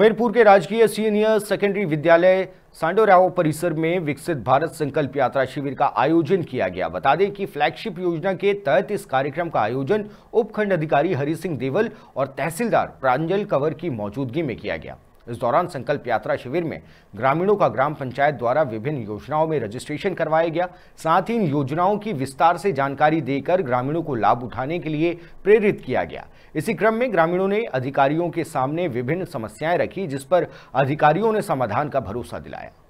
हमीरपुर के राजकीय senior secondary विद्यालय सांडोराव परिसर में विकसित भारत संकल्प यात्रा शिविर का आयोजन किया गया बता दें कि फ्लैगशिप योजना के तहत इस कार्यक्रम का आयोजन उपखंड अधिकारी हरि सिंह देवल और तहसीलदार प्रांजल कंवर की मौजूदगी में किया गया इस दौरान संकल्प यात्रा शिविर में ग्रामीणों का ग्राम पंचायत द्वारा विभिन्न योजनाओं में रजिस्ट्रेशन करवाया गया साथ ही इन योजनाओं की विस्तार से जानकारी देकर ग्रामीणों को लाभ उठाने के लिए प्रेरित किया गया इसी क्रम में ग्रामीणों ने अधिकारियों के सामने विभिन्न समस्याएं रखी जिस पर अधिकारियों ने समाधान का भरोसा दिलाया